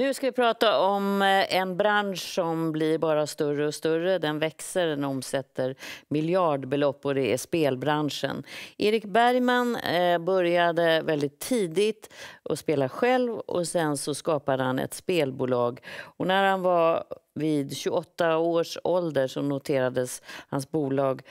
Nu ska vi prata om eh, en bransch som blir bara större och större. Den växer, den omsätter miljardbelopp och det är spelbranschen. Erik Bergman eh, började väldigt tidigt att spela själv och sen så skapade han ett spelbolag. Och när han var vid 28 års ålder så noterades hans bolag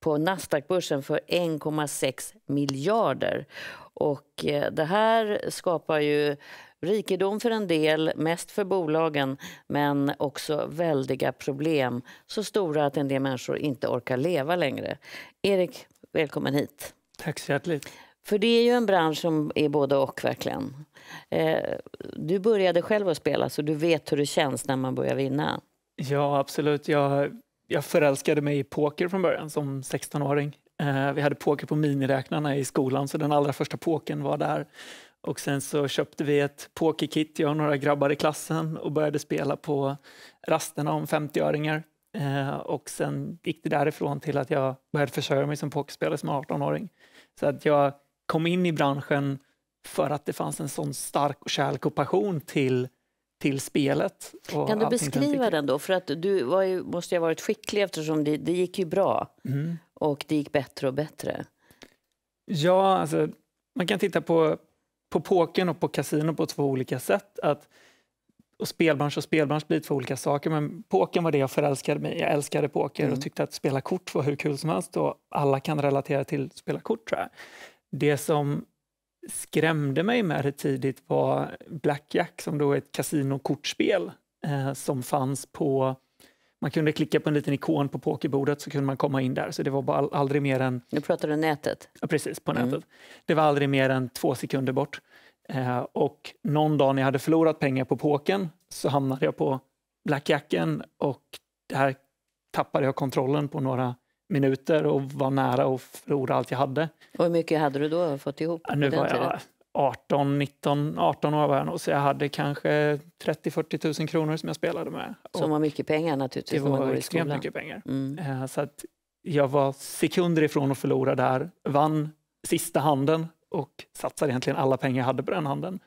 på Nasdaqbörsen för 1,6 miljarder. Och eh, det här skapar ju Rikedom för en del, mest för bolagen, men också väldiga problem. Så stora att en del människor inte orkar leva längre. Erik, välkommen hit. Tack så hjärtligt. För det är ju en bransch som är både och verkligen. Eh, du började själv att spela så du vet hur det känns när man börjar vinna. Ja, absolut. Jag, jag förälskade mig i poker från början som 16-åring. Eh, vi hade poker på miniräknarna i skolan så den allra första pokern var där. Och sen så köpte vi ett pokerkit, jag och några grabbar i klassen och började spela på rasterna om 50-öringar. Eh, och sen gick det därifrån till att jag började försörja mig som pokerspelare som 18-åring. Så att jag kom in i branschen för att det fanns en sån stark kärlek och passion till till spelet. kan du beskriva den då? För att du ju, måste ju ha varit skicklig eftersom det, det gick ju bra. Mm. Och det gick bättre och bättre. Ja, alltså, man kan titta på på poken och på kasino på två olika sätt. Att, och spelbransch och spelbransch blir två olika saker men poken var det jag förälskade mig Jag älskade poker mm. och tyckte att spela kort var hur kul som helst och alla kan relatera till spela kort tror jag. Det som skrämde mig med det tidigt var Blackjack som då är ett kasinokortspel eh, som fanns på man kunde klicka på en liten ikon på pokerbordet så kunde man komma in där. Så det var bara aldrig mer än... Nu pratar du nätet? Ja, precis, på mm. nätet. Det var aldrig mer än två sekunder bort. Eh, och någon dag när jag hade förlorat pengar på poken så hamnade jag på blackjacken och där tappade jag kontrollen på några minuter och var nära att förlora allt jag hade. Och hur mycket hade du då fått ihop? Ja, nu var jag, 18, 19, 18 år var jag nog, så jag hade kanske 30-40 000 kronor som jag spelade med. Som var mycket pengar naturligtvis. Det var extremt mycket pengar. Mm. Eh, så att jag var sekunder ifrån att förlora där, vann sista handen och satsade egentligen alla pengar jag hade på den handen.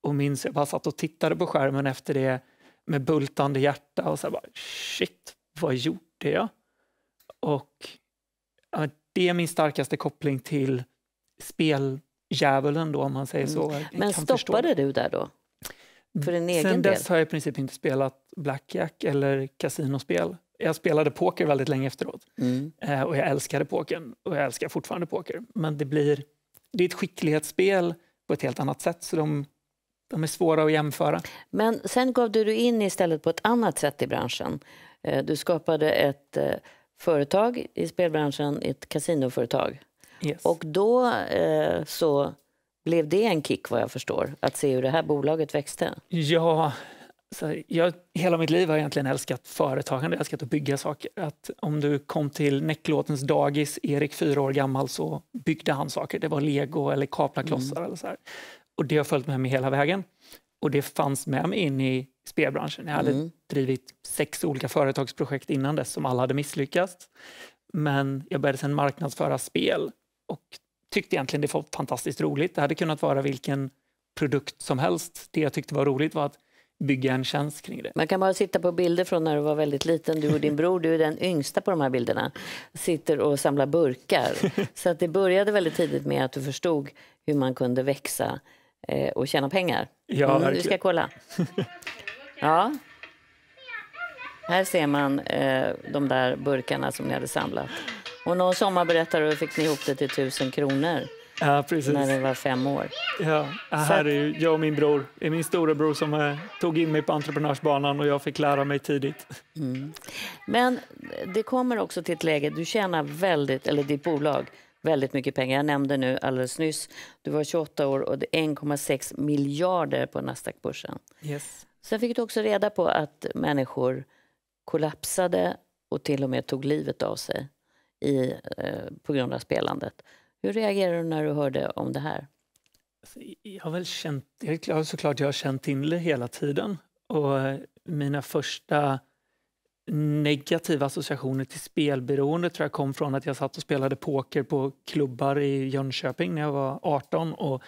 Och minns jag bara satt och tittade på skärmen efter det med bultande hjärta och så bara shit, vad gjorde jag? Och det är min starkaste koppling till spel djävulen då, om man säger mm. så. Mm. Men stoppade förstå. du där då? För din egen Sen dess del? har jag i princip inte spelat blackjack eller kasinospel. Jag spelade poker väldigt länge efteråt mm. eh, och jag älskade pokern och jag älskar fortfarande poker. Men det blir, det är ett skicklighetsspel på ett helt annat sätt så de, de är svåra att jämföra. Men sen gav du dig in istället på ett annat sätt i branschen. Eh, du skapade ett eh, företag i spelbranschen, ett kasinoföretag. Yes. Och då eh, så blev det en kick vad jag förstår, att se hur det här bolaget växte? Ja, så jag, hela mitt liv har jag egentligen älskat företagande, älskat att bygga saker. Att om du kom till Näcklåtens dagis, Erik fyra år gammal, så byggde han saker. Det var lego eller kaplaklossar mm. eller så här. Och det har följt med mig hela vägen. Och det fanns med mig in i spelbranschen. Jag hade mm. drivit sex olika företagsprojekt innan dess som alla hade misslyckats. Men jag började sedan marknadsföra spel och tyckte egentligen det var fantastiskt roligt. Det hade kunnat vara vilken produkt som helst. Det jag tyckte var roligt var att bygga en tjänst kring det. Man kan bara sitta på bilder från när du var väldigt liten, du och din bror, du är den yngsta på de här bilderna, sitter och samlar burkar. Så att det började väldigt tidigt med att du förstod hur man kunde växa eh, och tjäna pengar. Ja, mm, verkligen. Vi ska kolla. Ja. Här ser man eh, de där burkarna som ni hade samlat. Och någon sommar berättade du fick ni ihop det till tusen kronor. Ja, precis. När du var fem år. Ja, här är ju jag och min bror. Det är min storebror som eh, tog in mig på entreprenörsbanan och jag fick lära mig tidigt. Mm. Men det kommer också till ett läge, du tjänar väldigt, eller ditt bolag, väldigt mycket pengar. Jag nämnde nu alldeles nyss, du var 28 år och 1,6 miljarder på Nasdaq-börsen. Yes. Sen fick du också reda på att människor kollapsade och till och med tog livet av sig i, eh, på grund av spelandet. Hur reagerade du när du hörde om det här? Alltså, jag har väl känt, jag har såklart jag har känt Tindler hela tiden och eh, mina första negativa associationer till spelberoende tror jag kom från att jag satt och spelade poker på klubbar i Jönköping när jag var 18 och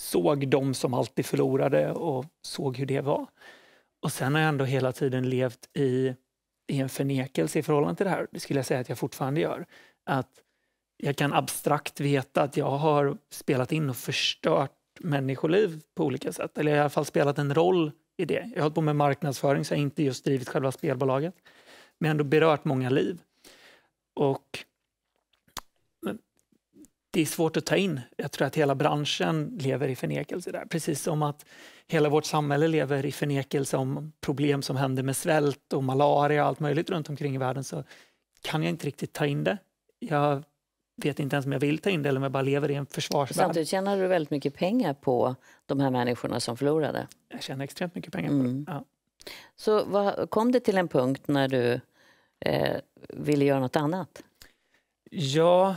såg dem som alltid förlorade och såg hur det var. Och sen har jag ändå hela tiden levt i i en förnekelse i förhållande till det här, det skulle jag säga att jag fortfarande gör. Att jag kan abstrakt veta att jag har spelat in och förstört människoliv på olika sätt. Eller i alla fall spelat en roll i det. Jag har hållit på med marknadsföring så jag har inte just drivit själva spelbolaget. Men ändå berört många liv. Och det är svårt att ta in. Jag tror att hela branschen lever i förnekelse där. Precis som att hela vårt samhälle lever i förnekelse om problem som händer med svält och malaria och allt möjligt runt omkring i världen så kan jag inte riktigt ta in det. Jag vet inte ens om jag vill ta in det eller om jag bara lever i en försvarsvärld. Samtidigt tjänar du väldigt mycket pengar på de här människorna som förlorade. Jag tjänar extremt mycket pengar på mm. det. Ja. Så vad, kom det till en punkt när du eh, ville göra något annat? Ja,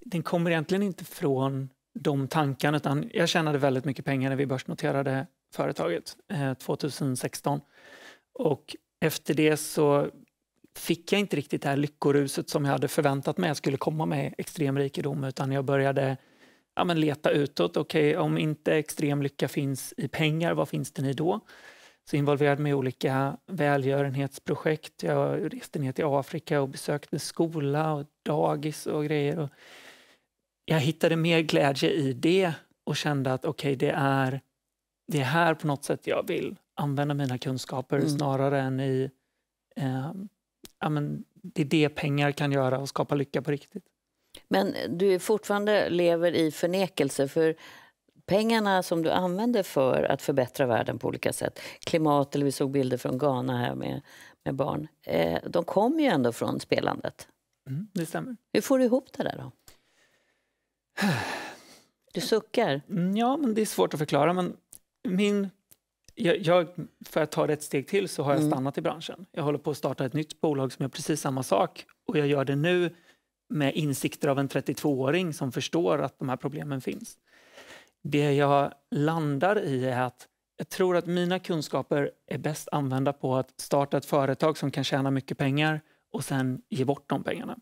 den kommer egentligen inte från de tankarna utan jag tjänade väldigt mycket pengar när vi börsnoterade företaget eh, 2016. Och efter det så fick jag inte riktigt det här lyckoruset som jag hade förväntat mig jag skulle komma med extrem rikedom utan jag började ja, men leta utåt. Okej, okay, om inte extrem lycka finns i pengar, vad finns den i då? Så involverade mig i olika välgörenhetsprojekt. Jag reste ner till Afrika och besökte skola och dagis och grejer. Och jag hittade mer glädje i det och kände att okej, okay, det, är, det är här på något sätt jag vill använda mina kunskaper mm. snarare än i... Eh, ja, men det är det pengar kan göra och skapa lycka på riktigt. Men du fortfarande lever i förnekelse för pengarna som du använder för att förbättra världen på olika sätt, klimat eller vi såg bilder från Ghana här med, med barn, eh, de kommer ju ändå från spelandet. Mm, det stämmer. Hur får du ihop det där då? Du suckar. Mm, ja, men det är svårt att förklara. Men min, jag, jag, för att ta det ett steg till så har jag mm. stannat i branschen. Jag håller på att starta ett nytt bolag som gör precis samma sak och jag gör det nu med insikter av en 32-åring som förstår att de här problemen finns. Det jag landar i är att jag tror att mina kunskaper är bäst använda på att starta ett företag som kan tjäna mycket pengar och sen ge bort de pengarna.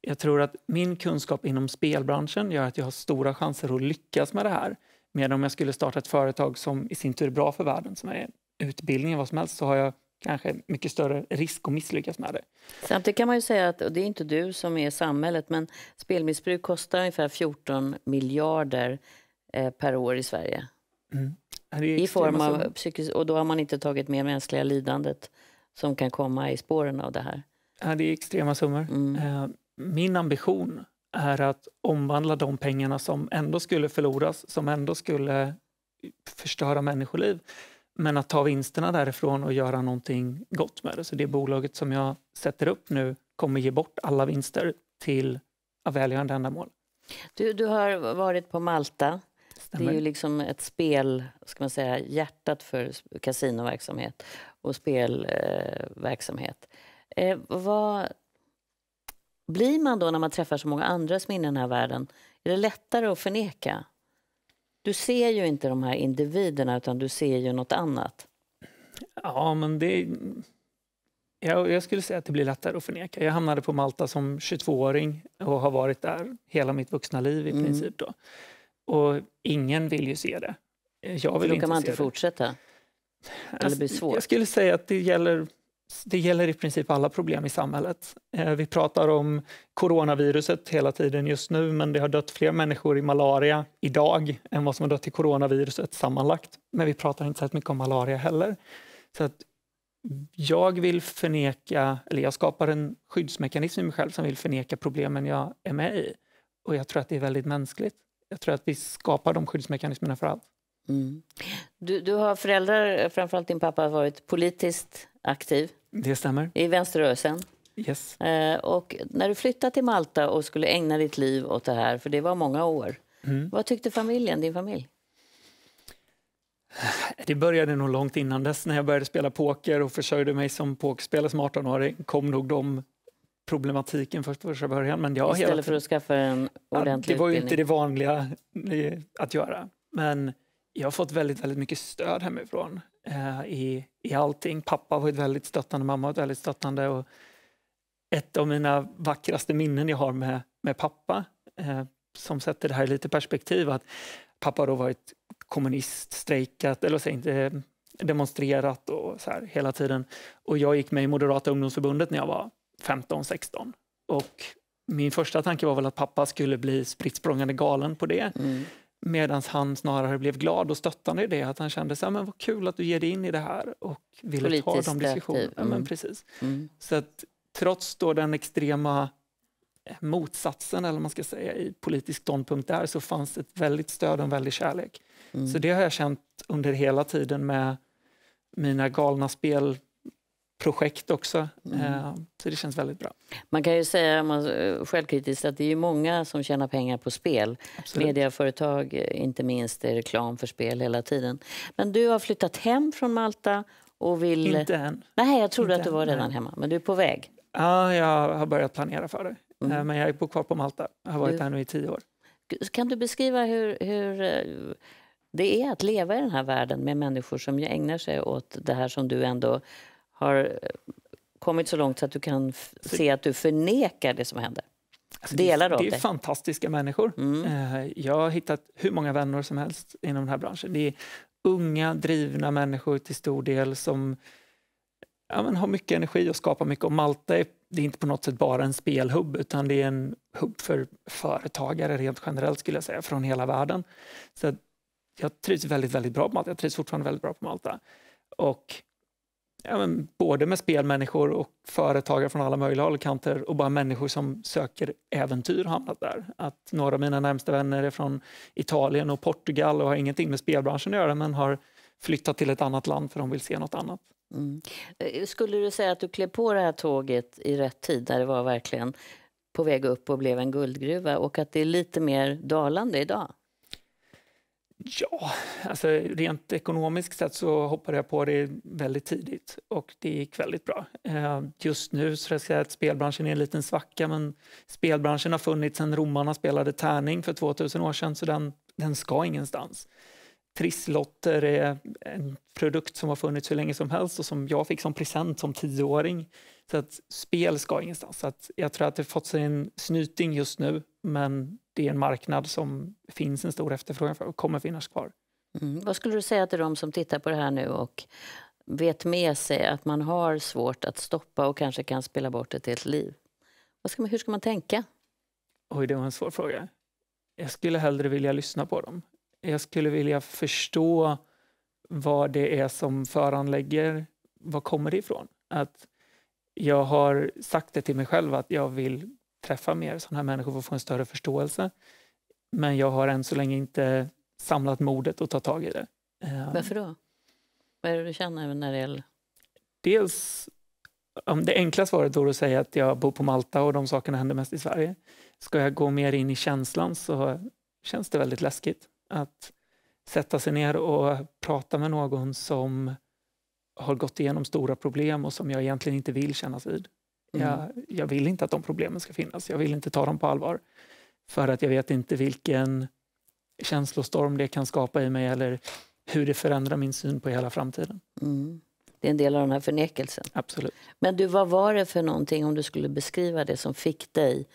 Jag tror att min kunskap inom spelbranschen gör att jag har stora chanser att lyckas med det här. Medan om jag skulle starta ett företag som i sin tur är bra för världen, som är utbildning och vad som helst, så har jag kanske mycket större risk att misslyckas med det. Samtidigt kan man ju säga att, och det är inte du som är samhället, men spelmissbruk kostar ungefär 14 miljarder eh, per år i Sverige. Mm. I form av psykisk, och då har man inte tagit med mänskliga lidandet som kan komma i spåren av det här. Ja, det är extrema summor. Mm. Eh, min ambition är att omvandla de pengarna som ändå skulle förloras, som ändå skulle förstöra människoliv. Men att ta vinsterna därifrån och göra någonting gott med det. Så det bolaget som jag sätter upp nu kommer ge bort alla vinster till välgörande ändamål. Du, du har varit på Malta. Stämmer. Det är ju liksom ett spel, ska man säga, hjärtat för kasinoverksamhet och spelverksamhet. Eh, vad blir man då när man träffar så många andra som är inne i den här världen, är det lättare att förneka? Du ser ju inte de här individerna utan du ser ju något annat. Ja, men det... Jag, jag skulle säga att det blir lättare att förneka. Jag hamnade på Malta som 22-åring och har varit där hela mitt vuxna liv i mm. princip. Då. Och ingen vill ju se det. Jag vill då kan inte man inte fortsätta? Det. Eller blir alltså, svårt? Jag skulle säga att det gäller det gäller i princip alla problem i samhället. Eh, vi pratar om coronaviruset hela tiden just nu men det har dött fler människor i malaria idag än vad som har dött i coronaviruset sammanlagt. Men vi pratar inte så mycket om malaria heller. Så att jag vill förneka, eller jag skapar en skyddsmekanism i mig själv som vill förneka problemen jag är med i. Och jag tror att det är väldigt mänskligt. Jag tror att vi skapar de skyddsmekanismerna för allt. Mm. Du, du har föräldrar, framförallt din pappa, varit politiskt aktiv. Det stämmer. I vänsterrörelsen. Yes. Eh, och när du flyttade till Malta och skulle ägna ditt liv åt det här, för det var många år. Mm. Vad tyckte familjen, din familj? Det började nog långt innan dess när jag började spela poker och försörjde mig som pokerspelare som 18-åring kom nog de problematiken först första början. Men jag Istället hela för att skaffa en ordentlig ja, Det var ju inte det vanliga eh, att göra. Men jag har fått väldigt, väldigt mycket stöd hemifrån eh, i, i allting. Pappa var väldigt stöttande, mamma var väldigt stöttande. Och ett av mina vackraste minnen jag har med, med pappa eh, som sätter det här i lite perspektiv att pappa då varit kommunist, strejkat, eller så, inte eh, demonstrerat och så här hela tiden. Och jag gick med i Moderata ungdomsförbundet när jag var 15-16. Och min första tanke var väl att pappa skulle bli spritt galen på det. Mm. Medan han snarare blev glad och stöttande i det, att han kände att här, men vad kul att du ger dig in i det här och ville Politiskt ta de diskussionerna. Mm. Ja, Mm. Så att trots då den extrema eh, motsatsen, eller man ska säga, i politisk ståndpunkt där, så fanns ett väldigt stöd och en väldig kärlek. Mm. Så det har jag känt under hela tiden med mina galna spel projekt också. Mm. Eh, så det känns väldigt bra. Man kan ju säga eh, självkritiskt att det är många som tjänar pengar på spel. Absolut. Mediaföretag, eh, inte minst, är reklam för spel hela tiden. Men du har flyttat hem från Malta och vill... Inte än. Nej, jag trodde inte att du var redan hemma, men du är på väg. Ja, jag har börjat planera för det. Mm. Men jag bor kvar på Malta. Jag har varit du... här nu i tio år. Kan du beskriva hur, hur det är att leva i den här världen med människor som ägnar sig åt det här som du ändå har eh, kommit så långt så att du kan alltså- se att du förnekar det som händer? Alltså det, av det. är fantastiska människor. Mm. Eh, jag har hittat hur många vänner som helst inom den här branschen. Det är unga, drivna människor till stor del som ja, men, har mycket energi och skapar mycket. Och Malta är, det är inte på något sätt bara en spelhubb utan det är en hubb för företagare rent generellt skulle jag säga, från hela världen. Så jag trivs väldigt, väldigt bra på Malta. Jag trivs fortfarande väldigt bra på Malta. Och ja, men både med spelmänniskor och företagare från alla möjliga håll och kanter och bara människor som söker äventyr hamnat där. Att några av mina närmsta vänner är från Italien och Portugal och har ingenting med spelbranschen att göra men har flyttat till ett annat land för de vill se något annat. Mm. Eh, skulle du säga att du klev på det här tåget i rätt tid där det var verkligen på väg upp och blev en guldgruva och att det är lite mer dalande idag? Ja, alltså rent ekonomiskt sett så hoppade jag på det väldigt tidigt och det gick väldigt bra. Eh, just nu så jag säga att spelbranschen är en liten svacka men spelbranschen har funnits sedan romarna spelade tärning för 2000 år sedan så den, den ska ingenstans. Trisslotter är en produkt som har funnits hur länge som helst och som jag fick som present som tioåring. Så att spel ska ingenstans. Så att jag tror att det fått sig en snyting just nu men det är en marknad som finns en stor efterfrågan för och kommer finnas kvar. Mm. Vad skulle du säga till de som tittar på det här nu och vet med sig att man har svårt att stoppa och kanske kan spela bort ett helt liv? Ska man, hur ska man tänka? Oj, det var en svår fråga. Jag skulle hellre vilja lyssna på dem. Jag skulle vilja förstå vad det är som föranlägger, Var kommer det ifrån? Att jag har sagt det till mig själv att jag vill träffa mer sådana här människor och få en större förståelse. Men jag har än så länge inte samlat modet att ta tag i det. Eh, Varför då? Vad är det du känner när det gäller? Dels, det enkla svaret vore att säga att jag bor på Malta och de sakerna händer mest i Sverige. Ska jag gå mer in i känslan så känns det väldigt läskigt att sätta sig ner och prata med någon som har gått igenom stora problem och som jag egentligen inte vill kännas vid. Jag, mm. jag, vill inte att de problemen ska finnas. Jag vill inte ta dem på allvar. För att jag vet inte vilken känslostorm det kan skapa i mig eller hur det förändrar min syn på hela framtiden. Mm. Det är en del av den här förnekelsen. Absolut. Men du, vad var det för någonting, om du skulle beskriva det, som fick dig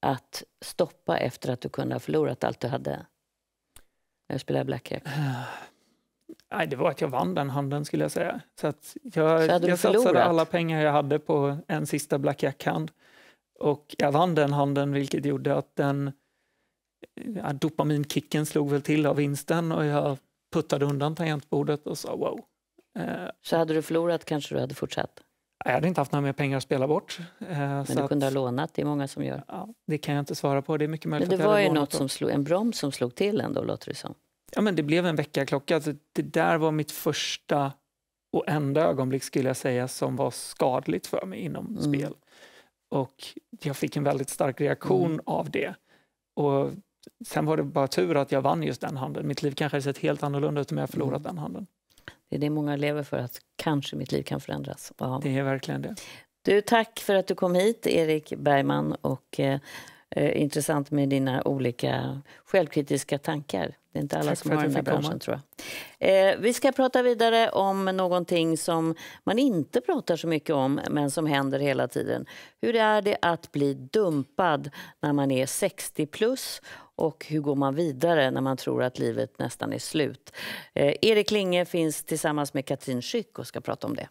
att stoppa efter att du kunde ha förlorat allt du hade? När du spelade blackjack? Ah. Nej, det var att jag vann den handen skulle jag säga. Så jag, så jag satsade förlorat. alla pengar jag hade på en sista blackjack-hand. Och jag vann den handen vilket gjorde att den ja, dopaminkicken slog väl till av vinsten och jag puttade undan tangentbordet och sa wow. Eh, så hade du förlorat kanske du hade fortsatt? Jag hade inte haft några mer pengar att spela bort. Eh, Men du kunde att, ha lånat, det är många som gör. Ja, det kan jag inte svara på, det är mycket möjligt Men det var ju något som slog, en broms som slog till ändå låter det som ja, men det blev en väckarklocka. Alltså, det där var mitt första och enda ögonblick skulle jag säga som var skadligt för mig inom mm. spel. Och jag fick en väldigt stark reaktion mm. av det. Och sen var det bara tur att jag vann just den handen. Mitt liv kanske hade sett helt annorlunda ut om jag förlorat mm. den handen. Det är det många lever för, att kanske mitt liv kan förändras. Wow. Det är verkligen det. Du, tack för att du kom hit, Erik Bergman. Och, eh, eh, intressant med dina olika självkritiska tankar. Det är inte alla Tack som har den här branschen, tror jag. Eh, vi ska prata vidare om någonting som man inte pratar så mycket om, men som händer hela tiden. Hur är det att bli dumpad när man är 60 plus? Och hur går man vidare när man tror att livet nästan är slut? Eh, Erik Linge finns tillsammans med Katrin Skyck och ska prata om det.